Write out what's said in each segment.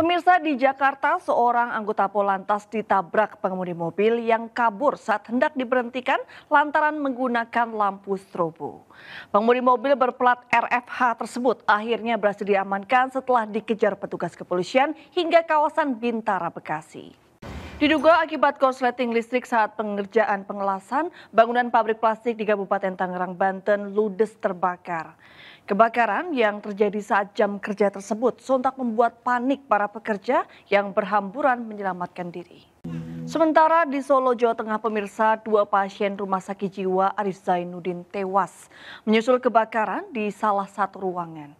Pemirsa di Jakarta, seorang anggota Polantas ditabrak pengemudi mobil yang kabur saat hendak diberhentikan lantaran menggunakan lampu strobo. Pengemudi mobil berplat RFH tersebut akhirnya berhasil diamankan setelah dikejar petugas kepolisian hingga kawasan Bintara, Bekasi. Diduga akibat korsleting listrik saat pengerjaan pengelasan, bangunan pabrik plastik di Kabupaten Tangerang, Banten ludes terbakar. Kebakaran yang terjadi saat jam kerja tersebut sontak membuat panik para pekerja yang berhamburan menyelamatkan diri. Sementara di Solo, Jawa Tengah, pemirsa, dua pasien rumah sakit jiwa Arif Zainuddin tewas menyusul kebakaran di salah satu ruangan.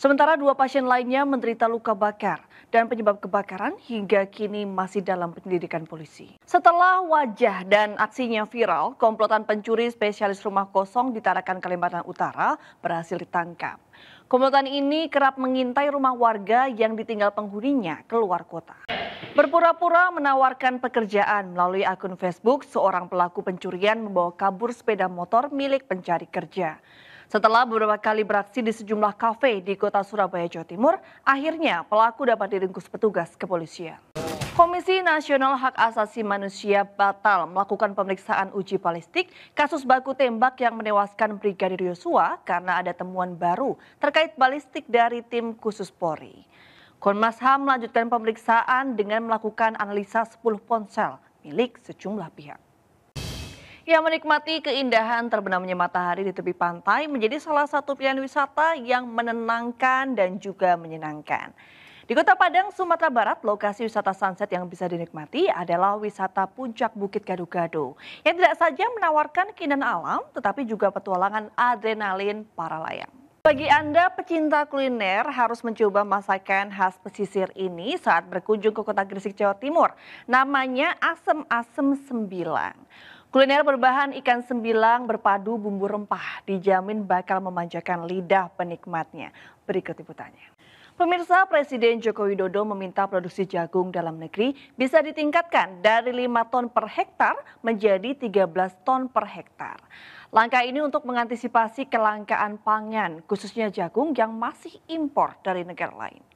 Sementara dua pasien lainnya menderita luka bakar dan penyebab kebakaran hingga kini masih dalam penyelidikan polisi. Setelah wajah dan aksinya viral, komplotan pencuri spesialis rumah kosong di Tarakan, Kalimantan Utara berhasil ditangkap. Komplotan ini kerap mengintai rumah warga yang ditinggal penghuninya keluar kota. Berpura-pura menawarkan pekerjaan melalui akun Facebook, seorang pelaku pencurian membawa kabur sepeda motor milik pencari kerja. Setelah beberapa kali beraksi di sejumlah kafe di kota Surabaya, Jawa Timur, akhirnya pelaku dapat diringkus petugas kepolisian. Komisi Nasional Hak Asasi Manusia batal melakukan pemeriksaan uji balistik kasus baku tembak yang menewaskan Brigadir Yosua karena ada temuan baru terkait balistik dari tim khusus Polri. Komnas HAM melanjutkan pemeriksaan dengan melakukan analisa 10 ponsel milik sejumlah pihak. Ya, menikmati keindahan terbenamnya matahari di tepi pantai menjadi salah satu pilihan wisata yang menenangkan dan juga menyenangkan. Di Kota Padang, Sumatera Barat, lokasi wisata sunset yang bisa dinikmati adalah wisata puncak Bukit Gado-Gado yang tidak saja menawarkan keindahan alam, tetapi juga petualangan adrenalin para layang. Bagi Anda pecinta kuliner harus mencoba masakan khas pesisir ini saat berkunjung ke Kota Gresik, Jawa Timur. Namanya Asem-Asem Sembilang. Kuliner berbahan ikan sembilang berpadu bumbu rempah dijamin bakal memanjakan lidah penikmatnya. Berikut liputannya. Pemirsa Presiden Joko Widodo meminta produksi jagung dalam negeri bisa ditingkatkan dari 5 ton per hektar menjadi 13 ton per hektar. Langkah ini untuk mengantisipasi kelangkaan pangan khususnya jagung yang masih impor dari negara lain.